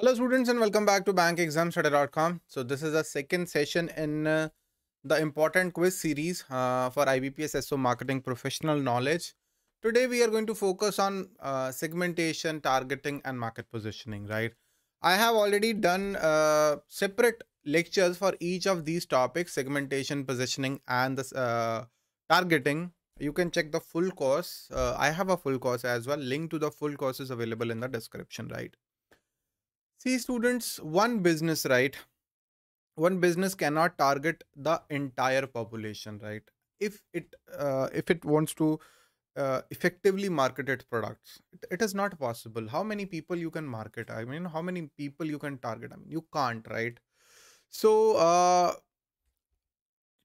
Hello students and welcome back to bankexamstudy.com. So this is the second session in uh, the important quiz series uh, for IBPS SO Marketing Professional Knowledge. Today we are going to focus on uh, segmentation, targeting and market positioning, right? I have already done uh, separate lectures for each of these topics, segmentation, positioning and the uh, targeting. You can check the full course. Uh, I have a full course as well. Link to the full course is available in the description, right? See students, one business, right? One business cannot target the entire population, right? If it uh, if it wants to uh, effectively market its products, it, it is not possible. How many people you can market? I mean, how many people you can target? I mean, you can't, right? So uh,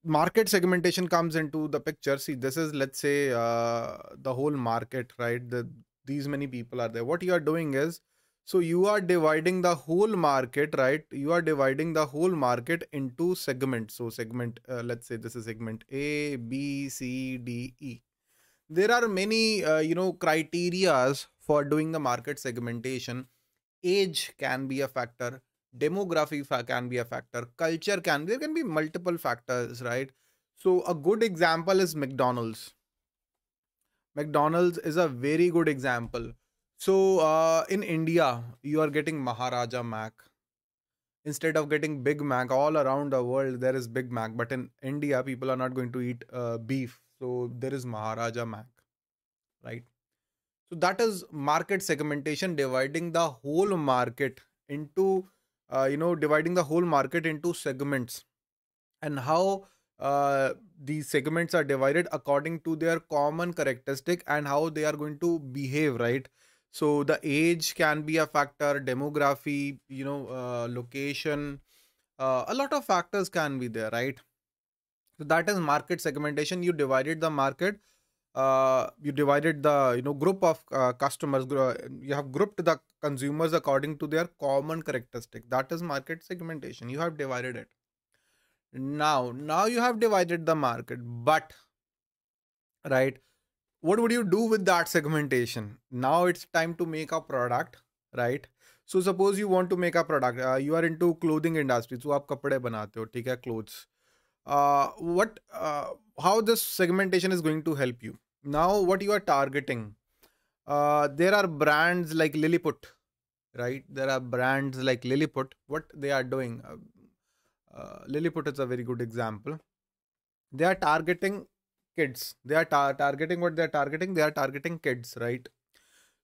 market segmentation comes into the picture. See, this is let's say uh, the whole market, right? The, these many people are there. What you are doing is so you are dividing the whole market, right? You are dividing the whole market into segments. So segment, uh, let's say this is segment A, B, C, D, E. There are many, uh, you know, criterias for doing the market segmentation. Age can be a factor. Demography can be a factor. Culture can, there can be multiple factors, right? So a good example is McDonald's. McDonald's is a very good example so uh, in India, you are getting Maharaja Mac. Instead of getting Big Mac, all around the world there is Big Mac, but in India people are not going to eat uh, beef, so there is Maharaja Mac, right? So that is market segmentation, dividing the whole market into, uh, you know, dividing the whole market into segments, and how uh, these segments are divided according to their common characteristic and how they are going to behave, right? so the age can be a factor demography you know uh, location uh, a lot of factors can be there right so that is market segmentation you divided the market uh, you divided the you know group of uh, customers you have grouped the consumers according to their common characteristic that is market segmentation you have divided it now now you have divided the market but right what would you do with that segmentation now it's time to make a product right so suppose you want to make a product uh, you are into clothing industry so you kapde banate ho theek hai clothes uh, what uh, how this segmentation is going to help you now what you are targeting there are brands like lilliput right there are brands like lilliput what they are doing uh, lilliput is a very good example they are targeting kids they are tar- targeting what they are targeting they are targeting kids right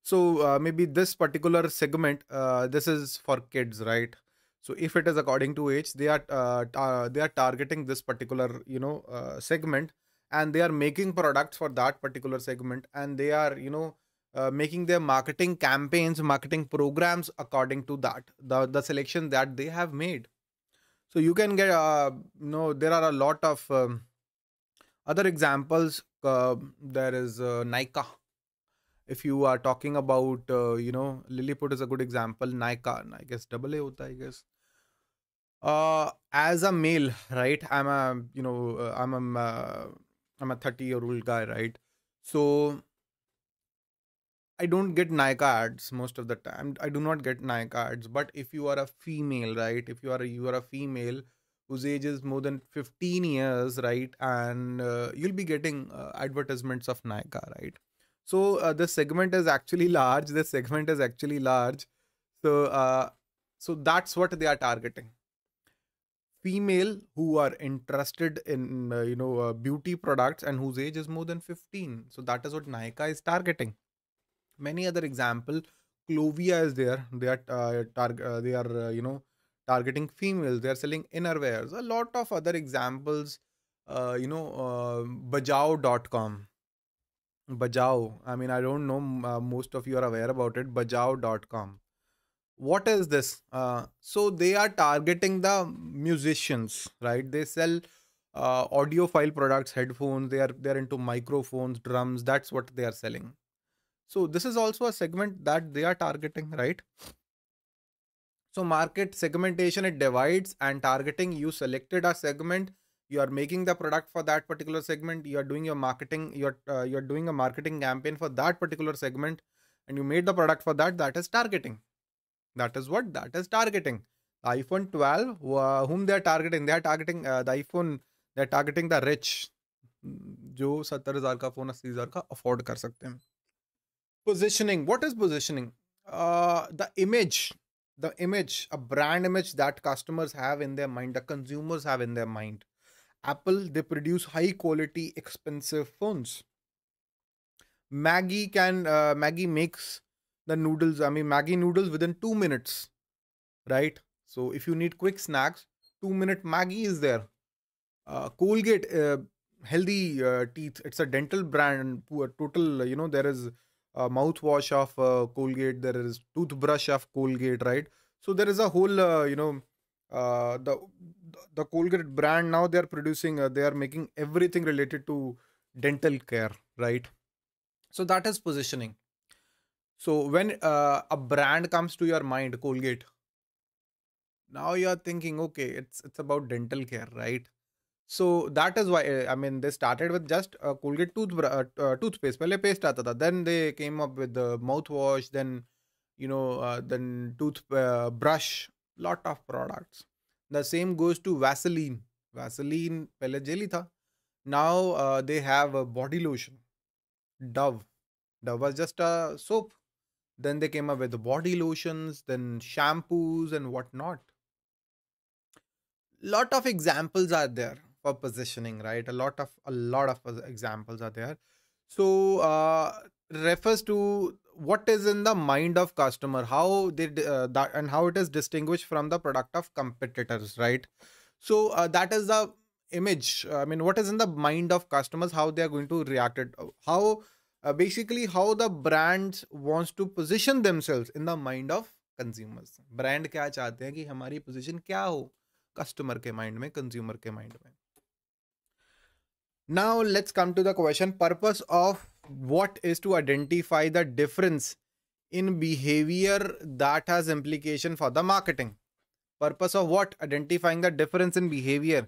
so uh, maybe this particular segment uh, this is for kids right so if it is according to age they are uh, they are targeting this particular you know uh, segment and they are making products for that particular segment and they are you know uh, making their marketing campaigns marketing programs according to that the the selection that they have made so you can get uh, you know there are a lot of um, other examples, uh, there is uh, Nika. If you are talking about, uh, you know, Lilliput is a good example. Nika, I guess double A hota, I guess. Uh, as a male, right? I'm a, you know, I'm a, I'm a 30 year old guy, right? So I don't get Nike ads most of the time. I do not get Nike ads. But if you are a female, right? If you are a, you are a female, whose age is more than 15 years, right? And uh, you'll be getting uh, advertisements of Nykaa, right? So uh, the segment is actually large. The segment is actually large. So, uh, so that's what they are targeting. Female who are interested in uh, you know uh, beauty products and whose age is more than 15. So that is what Nykaa is targeting. Many other example, Clovia is there. They are uh, target. Uh, they are you know targeting females they are selling innerwears a lot of other examples uh, you know uh, bajao.com bajao i mean i don't know uh, most of you are aware about it bajao.com what is this uh, so they are targeting the musicians right they sell uh, file products headphones they are they're into microphones drums that's what they are selling so this is also a segment that they are targeting right So market segmentation, it divides and targeting. You selected a segment. You are making the product for that particular segment. You are doing your marketing. you are uh, you are doing a marketing campaign for that particular segment, and you made the product for that. That is targeting. That is what that is targeting. The iPhone 12, uh, whom they are targeting? They are targeting uh, the iPhone. They are targeting the rich, जो सत्तर हजार का phone अस्सी हजार का afford कर सकते हैं positioning what is positioning the image the image, a brand image that customers have in their mind, the consumers have in their mind. Apple, they produce high quality, expensive phones. Maggie can uh, Maggie makes the noodles. I mean Maggie noodles within two minutes, right? So if you need quick snacks, two minute Maggie is there. Uh, Colgate, uh, healthy uh, teeth. It's a dental brand. Total, you know, there is a mouthwash of uh, Colgate, there is toothbrush of Colgate, right? So there is a whole, uh, you know, uh, the the Colgate brand now they are producing, they are making everything related to dental care, right? So that is positioning. So when a brand comes to your mind, Colgate, now you are thinking, okay, it's it's about dental care, right? so that is why i mean they started with just a uh, colgate toothbrush uh, toothpaste pehle paste aata then they came up with the mouthwash then you know uh, then toothbrush uh, lot of products the same goes to vaseline vaseline pehle jelly now uh, they have a body lotion dove dove was just a soap then they came up with body lotions then shampoos and whatnot lot of examples are there for positioning right a lot of a lot of examples are there so uh, refers to what is in the mind of customer how they uh, that and how it is distinguished from the product of competitors right so uh, that is the image i mean what is in the mind of customers how they are going to react it how uh, basically how the brands wants to position themselves in the mind of consumers brand क्या चाहते हैं कि हमारी position क्या हो customer के mind में consumer के mind में now let's come to the question purpose of what is to identify the difference in behavior that has implication for the marketing. Purpose of what? Identifying the difference in behavior.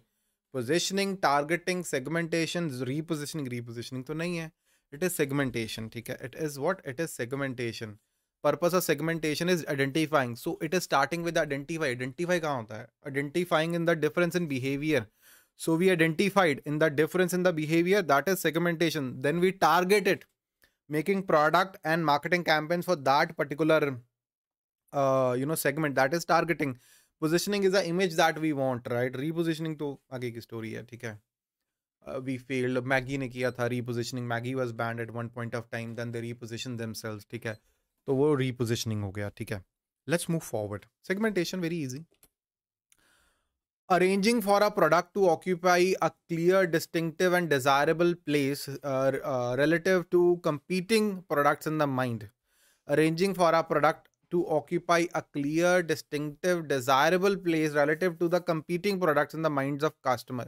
Positioning, targeting, segmentation, repositioning, repositioning. So it is segmentation. It is what? It is segmentation. Purpose of segmentation is identifying. So it is starting with identify. Identify identifying in the difference in behavior. So we identified in the difference in the behavior that is segmentation. Then we target it, making product and marketing campaigns for that particular, uh, you know, segment that is targeting. Positioning is the image that we want, right? Repositioning to आगे की story है, ठीक है? Uh, we failed. Maggie ne किया tha repositioning. Maggie was banned at one point of time. Then they repositioned themselves. ठीक है तो वो रीपोजिशनिंग हो गया ठीक है let's move forward arranging for a product to occupy a clear distinctive and desirable place uh, uh, relative to competing products in the mind arranging for a product to occupy a clear distinctive desirable place relative to the competing products in the minds of customer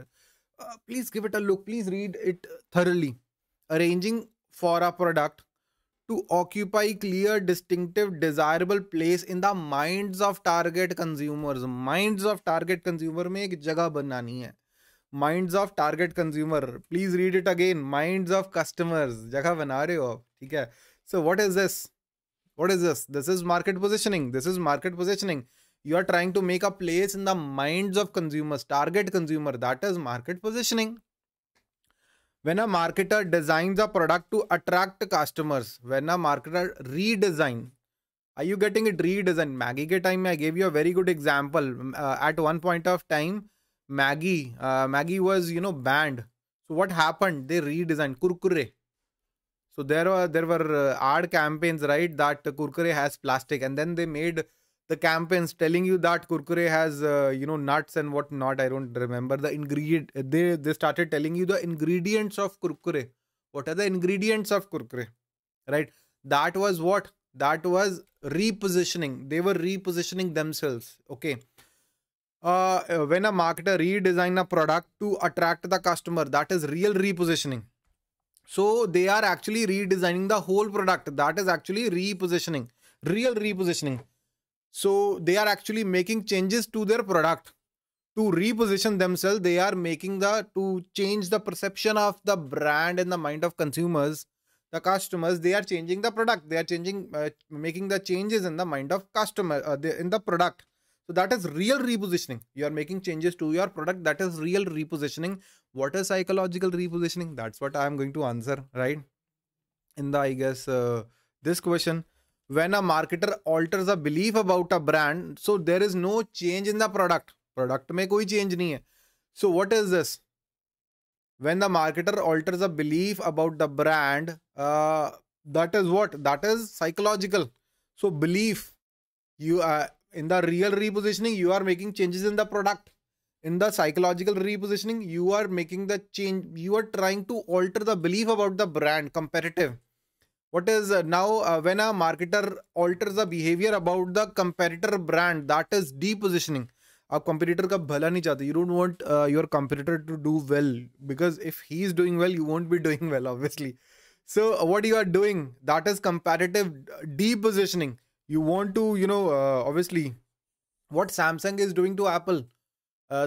uh, please give it a look please read it thoroughly arranging for a product to occupy clear, distinctive, desirable place in the minds of target consumers. Minds of target consumer में एक जगह बनानी है minds of target consumer please read it again minds of customers जगह बना रहे this? आप ठीक है so This is this what you are trying to make a place in the minds of consumers target consumer that is market positioning when a marketer designs a product to attract customers when a marketer redesign are you getting it redesign maggie ke time i gave you a very good example uh, at one point of time maggie uh, maggie was you know banned so what happened they redesigned kurkure so there were there were uh, ad campaigns right that kurkure has plastic and then they made the campaigns telling you that kurkure has uh, you know nuts and whatnot i don't remember the ingredient they they started telling you the ingredients of kurkure what are the ingredients of kurkure right that was what that was repositioning they were repositioning themselves okay uh, uh when a marketer redesign a product to attract the customer that is real repositioning so they are actually redesigning the whole product that is actually repositioning real repositioning so they are actually making changes to their product to reposition themselves. They are making the to change the perception of the brand in the mind of consumers, the customers. They are changing the product. They are changing, uh, making the changes in the mind of customer uh, in the product. So that is real repositioning. You are making changes to your product. That is real repositioning. What is psychological repositioning? That's what I am going to answer right in the I guess uh, this question when a marketer alters a belief about a brand so there is no change in the product product mein koi change nahi hai so what is this when the marketer alters a belief about the brand uh, that is what that is psychological so belief you are uh, in the real repositioning you are making changes in the product in the psychological repositioning you are making the change you are trying to alter the belief about the brand competitive what is uh, now uh, when a marketer alters the behavior about the competitor brand that is depositioning आप competitor का भला नहीं चाहते you don't want your competitor to do well because if he is doing well you won't be doing well obviously so what you are doing that is comparative depositioning you want to you know uh, obviously what samsung is doing to apple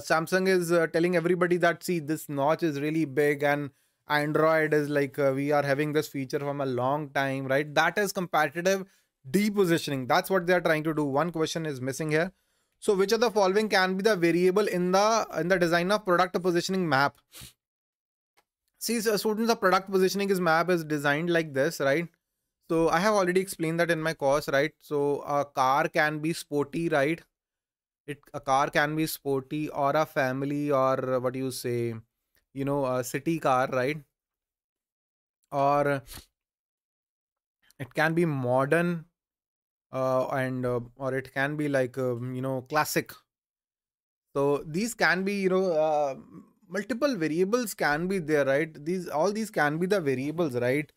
samsung is telling everybody that see this notch is really big and Android is like uh, we are having this feature from a long time, right? That is competitive depositioning. That's what they are trying to do. One question is missing here. So which of the following can be the variable in the in the design of product positioning map? See, so students, the product positioning is map is designed like this, right? So I have already explained that in my course, right? So a car can be sporty, right? It a car can be sporty or a family or uh, what do you say? you know a city car right or it can be modern uh, and uh, or it can be like uh, you know classic so these can be you know uh, multiple variables can be there right these all these can be the variables right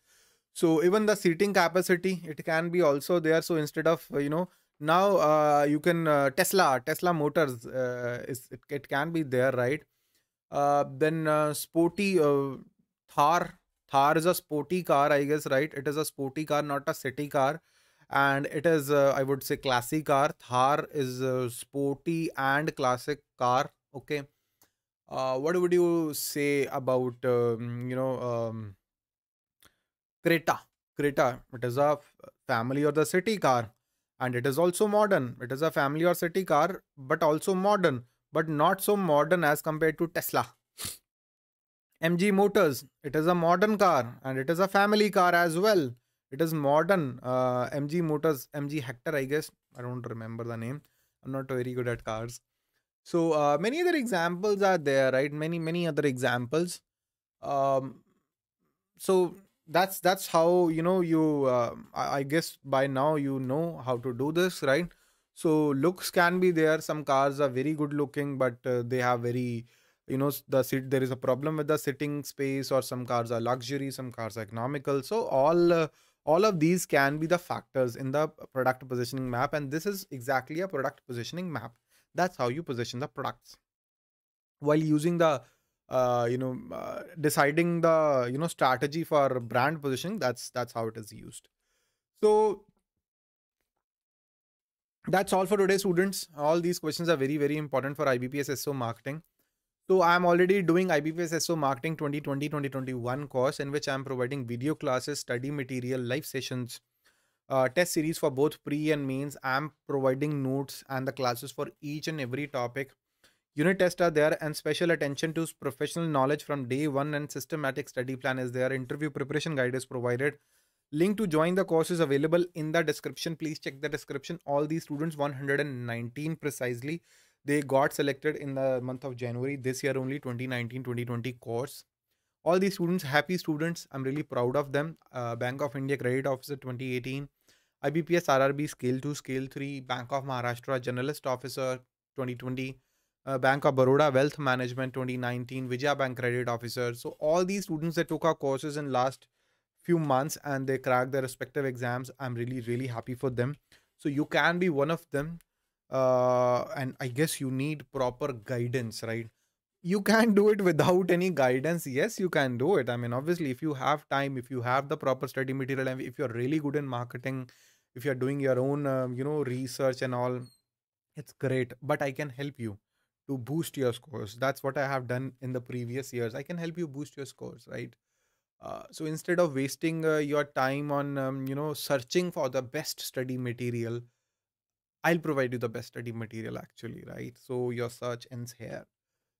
so even the seating capacity it can be also there so instead of uh, you know now uh, you can tesla tesla motors is it, it can be there right uh, then uh, sporty uh, Thar. Thar is a sporty car, I guess, right? It is a sporty car, not a city car, and it is uh, I would say classy car. Thar is a sporty and classic car. Okay. Uh, what would you say about um, you know um, Creta? Creta. It is a family or the city car, and it is also modern. It is a family or city car, but also modern but not so modern as compared to Tesla. MG Motors, it is a modern car and it is a family car as well. It is modern. Uh, MG Motors, MG Hector, I guess. I don't remember the name. I'm not very good at cars. So uh, many other examples are there, right? Many many other examples. Um, so that's that's how you know you. Uh, I, I guess by now you know how to do this, right? So looks can be there. Some cars are very good looking, but uh, they have very, you know, the sit. There is a problem with the sitting space, or some cars are luxury, some cars are economical. So all uh, all of these can be the factors in the product positioning map, and this is exactly a product positioning map. That's how you position the products while using the uh, you know uh, deciding the you know strategy for brand positioning that's that's how it is used so that's all for today students all these questions are very very important for ibps so marketing so i'm already doing ibps so marketing 2020-2021 course in which i'm providing video classes study material live sessions uh, test series for both pre and mains i'm providing notes and the classes for each and every topic unit tests are there and special attention to professional knowledge from day one and systematic study plan is there interview preparation guide is provided Link to join the course is available in the description. Please check the description. All these students, 119 precisely, they got selected in the month of January this year only 2019-2020 course. All these students, happy students. I'm really proud of them. Uh, Bank of India Credit Officer 2018, IBPS RRB Scale 2, Scale 3, Bank of Maharashtra Generalist Officer 2020, uh, Bank of Baroda Wealth Management 2019, Vijaya Bank Credit Officer. So all these students that took our courses in last few months and they crack their respective exams i'm really really happy for them so you can be one of them uh, and i guess you need proper guidance right you can do it without any guidance yes you can do it i mean obviously if you have time if you have the proper study material and if you're really good in marketing if you're doing your own um, you know research and all it's great but i can help you to boost your scores that's what i have done in the previous years i can help you boost your scores right uh, so instead of wasting uh, your time on um, you know searching for the best study material i'll provide you the best study material actually right so your search ends here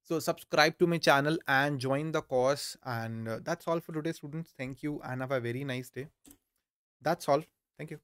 so subscribe to my channel and join the course and uh, that's all for today students thank you and have a very nice day that's all thank you